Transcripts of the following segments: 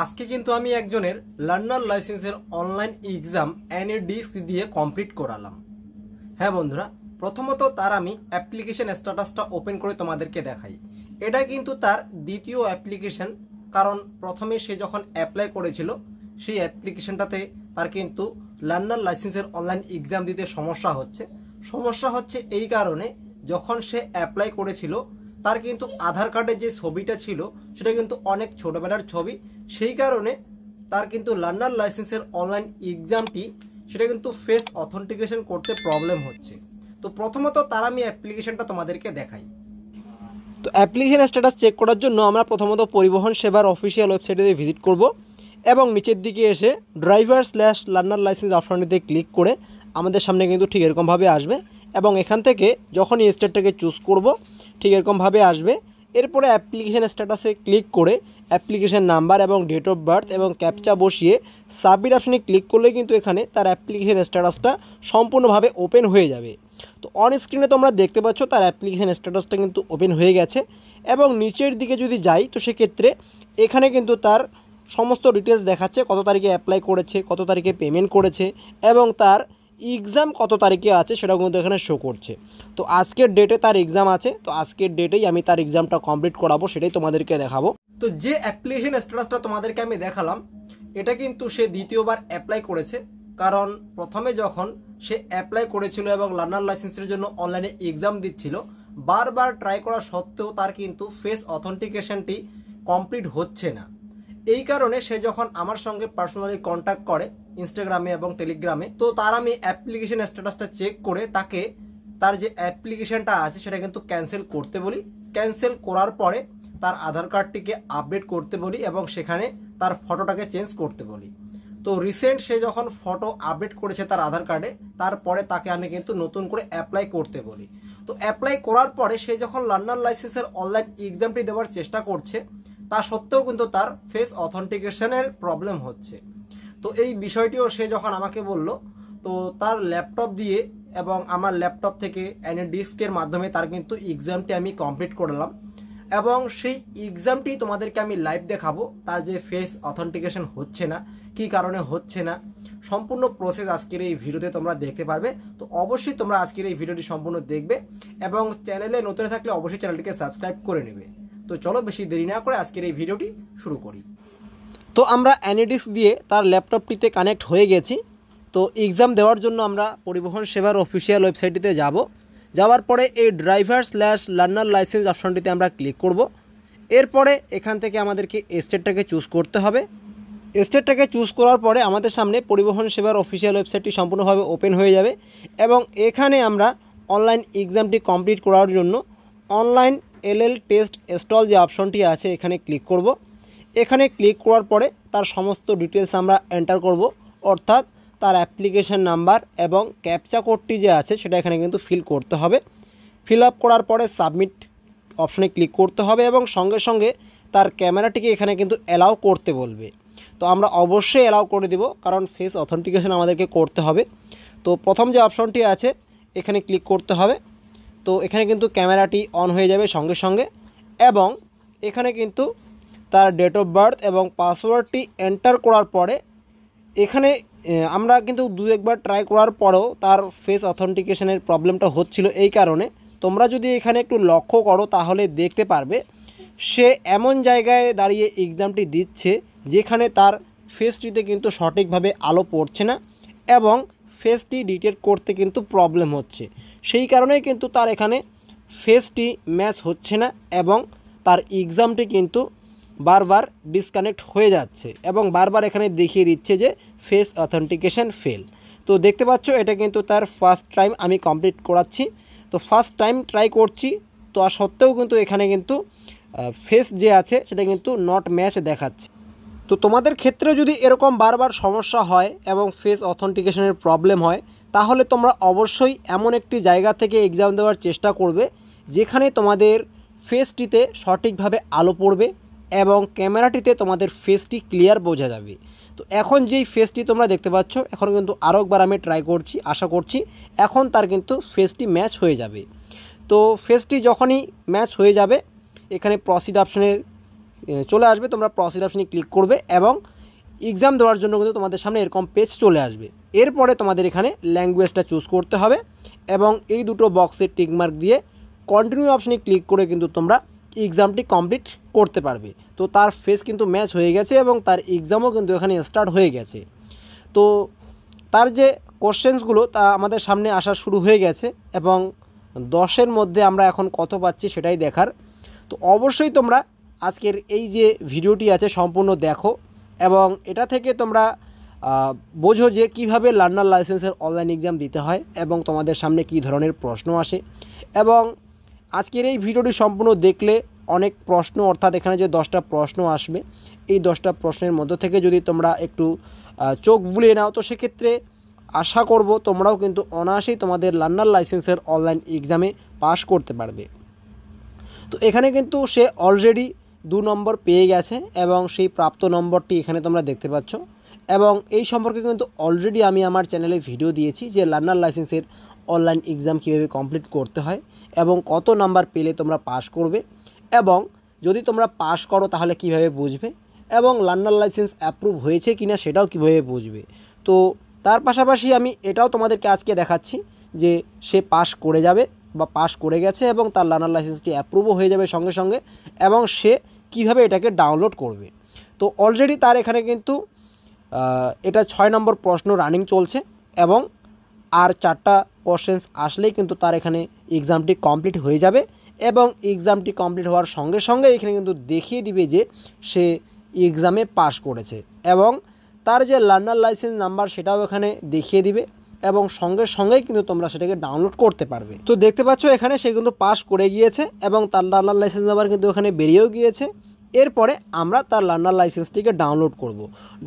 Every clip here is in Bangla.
আজকে কিন্তু আমি একজনের লার্নার লাইসেন্সের অনলাইন এক্সাম এনএ ডিস্ক দিয়ে কমপ্লিট করালাম হ্যাঁ বন্ধুরা প্রথমত তার আমি অ্যাপ্লিকেশন স্ট্যাটাসটা ওপেন করে তোমাদেরকে দেখাই এটা কিন্তু তার দ্বিতীয় অ্যাপ্লিকেশন কারণ প্রথমে সে যখন অ্যাপ্লাই করেছিল সেই অ্যাপ্লিকেশনটাতে তার কিন্তু লার্নার লাইসেন্সের অনলাইন এক্সাম দিতে সমস্যা হচ্ছে সমস্যা হচ্ছে এই কারণে যখন সে অ্যাপ্লাই করেছিল তার কিন্তু আধার কার্ডে যে ছবিটা ছিল সেটা কিন্তু অনেক ছোটোবেলার ছবি সেই কারণে তার কিন্তু লার্নার লাইসেন্সের অনলাইন এক্সামটি সেটা কিন্তু ফেস অথেন্টিকেশন করতে প্রবলেম হচ্ছে তো প্রথমত তার আমি অ্যাপ্লিকেশনটা তোমাদেরকে দেখাই তো অ্যাপ্লিকেশন স্ট্যাটাস চেক করার জন্য আমরা প্রথমত পরিবহন সেবার অফিসিয়াল ওয়েবসাইটে ভিজিট করব এবং নিচের দিকে এসে ড্রাইভার স্ল্যাশ লার্নার লাইসেন্স অপশানটিতে ক্লিক করে আমাদের সামনে কিন্তু ঠিক এরকমভাবে আসবে এবং এখান থেকে যখনই স্টেটটাকে চুজ করব ঠিক এরকমভাবে আসবে এরপরে অ্যাপ্লিকেশান স্ট্যাটাসে ক্লিক করে অ্যাপ্লিকেশান নাম্বার এবং ডেট অফ বার্থ এবং ক্যাপচা বসিয়ে সাবমিট অপশানে ক্লিক করলে কিন্তু এখানে তার অ্যাপ্লিকেশান স্ট্যাটাসটা সম্পূর্ণভাবে ওপেন হয়ে যাবে তো অন স্ক্রিনে তোমরা দেখতে পাচ্ছ তার অ্যাপ্লিকেশান স্ট্যাটাসটা কিন্তু ওপেন হয়ে গেছে এবং নিচের দিকে যদি যাই তো সেক্ষেত্রে এখানে কিন্তু তার সমস্ত ডিটেলস দেখাচ্ছে কত তারিখে অ্যাপ্লাই করেছে কত তারিখে পেমেন্ট করেছে এবং তার এক্সাম কত তারিখে আছে সেটাও কিন্তু এখানে শো করছে তো আজকের ডেটে তার এক্সাম আছে তো আজকের ডেটেই আমি তার এক্সামটা কমপ্লিট করাবো সেটাই তোমাদেরকে দেখাবো তো যে অ্যাপ্লিকেশন স্ট্যাটাসটা তোমাদেরকে আমি দেখালাম এটা কিন্তু সে দ্বিতীয়বার অ্যাপ্লাই করেছে কারণ প্রথমে যখন সে অ্যাপ্লাই করেছিল এবং লার্নার লাইসেন্সের জন্য অনলাইনে এক্সাম দিচ্ছিল বারবার ট্রাই করা সত্ত্বেও তার কিন্তু ফেস অথেন্টিকেশনটি কমপ্লিট হচ্ছে না এই কারণে সে যখন আমার সঙ্গে পার্সোনালি কন্ট্যাক্ট করে ইনস্টাগ্রামে এবং টেলিগ্রামে তো তার আমি অ্যাপ্লিকেশন স্ট্যাটাসটা চেক করে তাকে তার যে অ্যাপ্লিকেশনটা আছে সেটা কিন্তু ক্যান্সেল করতে বলি ক্যান্সেল করার পরে তার আধার কার্ডটিকে আপডেট করতে বলি এবং সেখানে তার ফটোটাকে চেঞ্জ করতে বলি তো রিসেন্ট সে যখন ফটো আপডেট করেছে তার আধার কার্ডে তারপরে তাকে আমি কিন্তু নতুন করে অ্যাপ্লাই করতে বলি তো অ্যাপ্লাই করার পরে সে যখন লার্নার লাইসেন্সের অনলাইন এক্সামটি দেওয়ার চেষ্টা করছে তা সত্ত্বেও কিন্তু তার ফেস অথেন্টিকেশনের প্রবলেম হচ্ছে তো এই বিষয়টিও সে যখন আমাকে বলল তো তার ল্যাপটপ দিয়ে এবং আমার ল্যাপটপ থেকে অ্যানে ডিস্কের মাধ্যমে তার কিন্তু এক্সামটি আমি কমপ্লিট করলাম এবং সেই এক্সামটি তোমাদেরকে আমি লাইভ দেখাবো তার যে ফেস অথেন্টিকেশন হচ্ছে না কি কারণে হচ্ছে না সম্পূর্ণ প্রসেস আজকের এই ভিডিওতে তোমরা দেখতে পারবে তো অবশ্যই তোমরা আজকের এই ভিডিওটি সম্পূর্ণ দেখবে এবং চ্যানেলে নতুন থাকলে অবশ্যই চ্যানেলটিকে সাবস্ক্রাইব করে নেবে তো চলো বেশি দেরি না করে আজকের এই ভিডিওটি শুরু করি তো আমরা অ্যানিডিক্স দিয়ে তার ল্যাপটপটিতে কানেক্ট হয়ে গেছি তো এক্সাম দেওয়ার জন্য আমরা পরিবহন সেবার অফিসিয়াল ওয়েবসাইটটিতে যাব যাওয়ার পরে এই ড্রাইভার স্ল্যাশ লার্নার লাইসেন্স অপশনটিতে আমরা ক্লিক করব এরপরে এখান থেকে আমাদেরকে স্টেটটাকে চুজ করতে হবে স্টেটটাকে চুজ করার পরে আমাদের সামনে পরিবহন সেবার অফিসিয়াল ওয়েবসাইটটি সম্পূর্ণভাবে ওপেন হয়ে যাবে এবং এখানে আমরা অনলাইন এক্সামটি কমপ্লিট করার জন্য অনলাইন এলএল টেস্ট ইনস্টল যে অপশনটি আছে এখানে ক্লিক করব। এখানে ক্লিক করার পরে তার সমস্ত ডিটেলস আমরা এন্টার করব অর্থাৎ তার অ্যাপ্লিকেশান নাম্বার এবং ক্যাপচা কোডটি যে আছে সেটা এখানে কিন্তু ফিল করতে হবে ফিল আপ করার পরে সাবমিট অপশনে ক্লিক করতে হবে এবং সঙ্গে সঙ্গে তার ক্যামেরাটিকে এখানে কিন্তু অ্যালাউ করতে বলবে তো আমরা অবশ্যই অ্যালাউ করে দিব কারণ ফেস অথেন্টিকেশন আমাদেরকে করতে হবে তো প্রথম যে অপশনটি আছে এখানে ক্লিক করতে হবে তো এখানে কিন্তু ক্যামেরাটি অন হয়ে যাবে সঙ্গে সঙ্গে এবং এখানে কিন্তু তার ডেট অফ বার্থ এবং পাসওয়ার্ডটি এন্টার করার পরে এখানে আমরা কিন্তু দু একবার ট্রাই করার পরেও তার ফেস অথেন্টিকেশনের প্রবলেমটা হচ্ছিল এই কারণে তোমরা যদি এখানে একটু লক্ষ্য করো তাহলে দেখতে পারবে সে এমন জায়গায় দাঁড়িয়ে এক্সামটি দিচ্ছে যেখানে তার ফেসটিতে কিন্তু সঠিকভাবে আলো পড়ছে না এবং ফেসটি ডিটেক্ট করতে কিন্তু প্রবলেম হচ্ছে সেই কারণেই কিন্তু তার এখানে ফেসটি ম্যাচ হচ্ছে না এবং তার এক্সামটি কিন্তু বারবার ডিসকানেক্ট হয়ে যাচ্ছে এবং বারবার এখানে দেখিয়ে দিচ্ছে যে ফেস অথেন্টিকেশন ফেল তো দেখতে পাচ্ছ এটা কিন্তু তার ফার্স্ট টাইম আমি কমপ্লিট করাচ্ছি তো ফার্স্ট টাইম ট্রাই করছি তো আর সত্ত্বেও কিন্তু এখানে কিন্তু ফেস যে আছে সেটা কিন্তু নট ম্যাচ দেখাচ্ছে তো তোমাদের ক্ষেত্রেও যদি এরকম বারবার সমস্যা হয় এবং ফেস অথেন্টিকেশনের প্রবলেম হয় তাহলে তোমরা অবশ্যই এমন একটি জায়গা থেকে এক্সাম দেওয়ার চেষ্টা করবে যেখানে তোমাদের ফেসটিতে সঠিকভাবে আলো পড়বে এবং ক্যামেরাটিতে তোমাদের ফেসটি ক্লিয়ার বোঝা যাবে তো এখন যেই ফেসটি তোমরা দেখতে পাচ্ছ এখন কিন্তু আরও একবার আমি ট্রাই করছি আশা করছি এখন তার কিন্তু ফেসটি ম্যাচ হয়ে যাবে তো ফেসটি যখনই ম্যাচ হয়ে যাবে এখানে প্রসিড অপশনের চলে আসবে তোমরা প্রসিড অপশানে ক্লিক করবে এবং এক্সাম দেওয়ার জন্য কিন্তু তোমাদের সামনে এরকম পেজ চলে আসবে এরপরে তোমাদের এখানে ল্যাঙ্গুয়েজটা চুজ করতে হবে এবং এই দুটো বক্সে টিকমার্ক দিয়ে কন্টিনিউ অপশানে ক্লিক করে কিন্তু তোমরা এক্সামটি কমপ্লিট করতে পারবে তো তার ফেস কিন্তু ম্যাচ হয়ে গেছে এবং তার এক্সামও কিন্তু এখানে স্টার্ট হয়ে গেছে তো তার যে কোশ্চেন্সগুলো তা আমাদের সামনে আসা শুরু হয়ে গেছে এবং দশের মধ্যে আমরা এখন কত পাচ্ছি সেটাই দেখার তো অবশ্যই তোমরা আজকের এই যে ভিডিওটি আছে সম্পূর্ণ দেখো এবং এটা থেকে তোমরা বোঝো যে কিভাবে লার্নার লাইসেন্সের অনলাইন এক্সাম দিতে হয় এবং তোমাদের সামনে কি ধরনের প্রশ্ন আসে এবং আজকের এই ভিডিওটি সম্পূর্ণ দেখলে অনেক প্রশ্ন অর্থাৎ এখানে যে দশটা প্রশ্ন আসবে এই দশটা প্রশ্নের মধ্য থেকে যদি তোমরা একটু চোখ বুলিয়ে নাও তো সেক্ষেত্রে আশা করব তোমরাও কিন্তু অনায়াসেই তোমাদের লার্নার লাইসেন্সের অনলাইন এক্সামে পাশ করতে পারবে তো এখানে কিন্তু সে অলরেডি দু নম্বর পেয়ে গেছে এবং সেই প্রাপ্ত নম্বরটি এখানে তোমরা দেখতে পাচ্ছ এবং এই সম্পর্কে কিন্তু অলরেডি আমি আমার চ্যানেলে ভিডিও দিয়েছি যে লার্নার লাইসেন্সের অনলাইন এক্সাম কীভাবে কমপ্লিট করতে হয় এবং কত নাম্বার পেলে তোমরা পাস করবে এবং যদি তোমরা পাস করো তাহলে কিভাবে বুঝবে এবং লার্নার লাইসেন্স অ্যাপ্রুভ হয়েছে কি না সেটাও কিভাবে বুঝবে তো তার পাশাপাশি আমি এটাও তোমাদেরকে আজকে দেখাচ্ছি যে সে পাস করে যাবে বা পাশ করে গেছে এবং তার লার্নার লাইসেন্সটি অ্যাপ্রুভও হয়ে যাবে সঙ্গে সঙ্গে এবং সে কিভাবে এটাকে ডাউনলোড করবে তো অলরেডি তার এখানে কিন্তু এটা ছয় নম্বর প্রশ্ন রানিং চলছে এবং আর চারটা কোশ্চেন্স আসলেই কিন্তু তার এখানে এক্সামটি কমপ্লিট হয়ে যাবে এবং এক্সামটি কমপ্লিট হওয়ার সঙ্গে সঙ্গে এখানে কিন্তু দেখিয়ে দিবে যে সে এক্সামে পাশ করেছে এবং তার যে লার্নার লাইসেন্স নাম্বার সেটাও এখানে দেখিয়ে দিবে এবং সঙ্গে সঙ্গেই কিন্তু তোমরা সেটাকে ডাউনলোড করতে পারবে তো দেখতে পাচ্ছ এখানে সে কিন্তু পাস করে গিয়েছে এবং তার লার্নার লাইসেন্স নাম্বার কিন্তু এখানে বেরিয়েও গিয়েছে এরপরে আমরা তার লার্নার লাইসেন্সটিকে ডাউনলোড করব।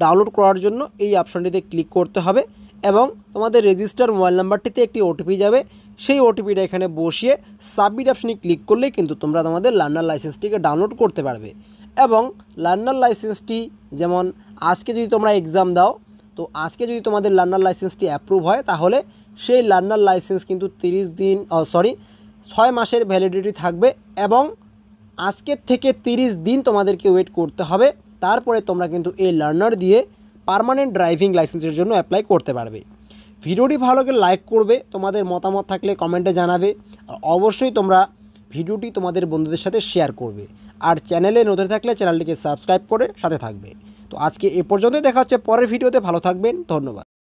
ডাউনলোড করার জন্য এই অপশানটিতে ক্লিক করতে হবে এবং তোমাদের রেজিস্টার মোবাইল নাম্বারটিতে একটি ওটিপি যাবে সেই ওটিপিটা এখানে বসিয়ে সাবমিট অপশানে ক্লিক করলেই কিন্তু তোমরা তোমাদের লার্নার লাইসেন্সটিকে ডাউনলোড করতে পারবে এবং লার্নার লাইসেন্সটি যেমন আজকে যদি তোমরা এক্সাম দাও তো আজকে যদি তোমাদের লার্নার লাইসেন্সটি অ্যাপ্রুভ হয় তাহলে সেই লার্নার লাইসেন্স কিন্তু তিরিশ দিন সরি ছয় মাসের ভ্যালিডিটি থাকবে এবং আজকের থেকে 30 দিন তোমাদেরকে ওয়েট করতে হবে তারপরে তোমরা কিন্তু এই লার্নার দিয়ে পারমানেন্ট ড্রাইভিং লাইসেন্সের জন্য অ্যাপ্লাই করতে পারবে ভিডিওটি ভালো করে লাইক করবে তোমাদের মতামত থাকলে কমেন্টে জানাবে আর অবশ্যই তোমরা ভিডিওটি তোমাদের বন্ধুদের সাথে শেয়ার করবে আর চ্যানেলে নতুন থাকলে চ্যানেলটিকে সাবস্ক্রাইব করে সাথে থাকবে তো আজকে এ পর্যন্তই দেখা হচ্ছে পরের ভিডিওতে ভালো থাকবেন ধন্যবাদ